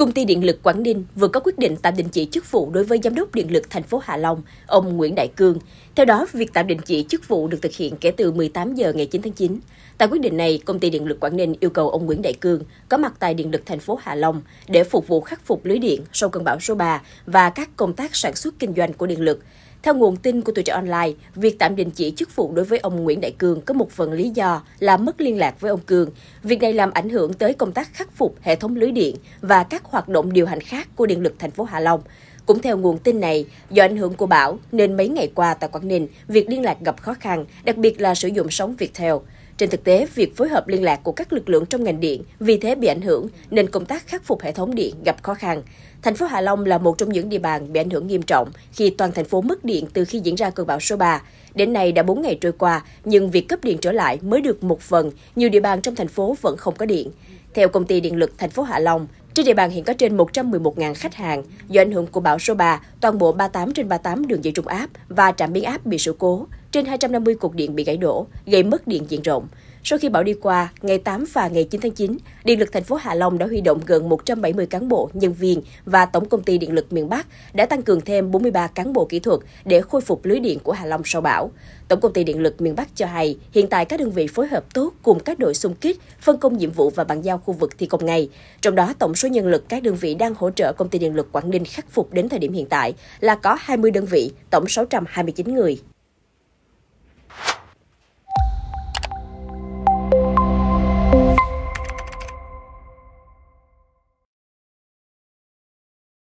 Công ty Điện lực Quảng Ninh vừa có quyết định tạm đình chỉ chức vụ đối với Giám đốc Điện lực thành phố Hạ Long, ông Nguyễn Đại Cương. Theo đó, việc tạm đình chỉ chức vụ được thực hiện kể từ 18 giờ ngày 9 tháng 9. Tại quyết định này, Công ty Điện lực Quảng Ninh yêu cầu ông Nguyễn Đại Cương có mặt tại Điện lực thành phố Hạ Long để phục vụ khắc phục lưới điện sau cơn bão số 3 và các công tác sản xuất kinh doanh của điện lực. Theo nguồn tin của tuổi trẻ online, việc tạm đình chỉ chức vụ đối với ông Nguyễn Đại Cường có một phần lý do là mất liên lạc với ông Cường. Việc này làm ảnh hưởng tới công tác khắc phục hệ thống lưới điện và các hoạt động điều hành khác của điện lực thành phố Hạ Long. Cũng theo nguồn tin này, do ảnh hưởng của bão nên mấy ngày qua tại Quảng Ninh, việc liên lạc gặp khó khăn, đặc biệt là sử dụng sóng Viettel. Trên thực tế, việc phối hợp liên lạc của các lực lượng trong ngành điện vì thế bị ảnh hưởng nên công tác khắc phục hệ thống điện gặp khó khăn. Thành phố Hạ Long là một trong những địa bàn bị ảnh hưởng nghiêm trọng khi toàn thành phố mất điện từ khi diễn ra cơn bão số 3. Đến nay đã 4 ngày trôi qua, nhưng việc cấp điện trở lại mới được một phần, nhiều địa bàn trong thành phố vẫn không có điện. Theo công ty điện lực thành phố Hạ Long, trên địa bàn hiện có trên 111.000 khách hàng. Do ảnh hưởng của bão số 3, toàn bộ 38 trên 38 đường dây trung áp và trạm biến áp bị sự cố. Trên 250 cột điện bị gãy đổ, gây mất điện diện rộng. Sau khi bão đi qua, ngày 8 và ngày 9 tháng 9, Điện lực thành phố Hạ Long đã huy động gần 170 cán bộ, nhân viên và Tổng công ty Điện lực miền Bắc đã tăng cường thêm 43 cán bộ kỹ thuật để khôi phục lưới điện của Hạ Long sau bão. Tổng công ty Điện lực miền Bắc cho hay, hiện tại các đơn vị phối hợp tốt cùng các đội xung kích, phân công nhiệm vụ và bàn giao khu vực thi công ngày. Trong đó, tổng số nhân lực các đơn vị đang hỗ trợ công ty Điện lực Quảng Ninh khắc phục đến thời điểm hiện tại là có 20 đơn vị, tổng 629 người.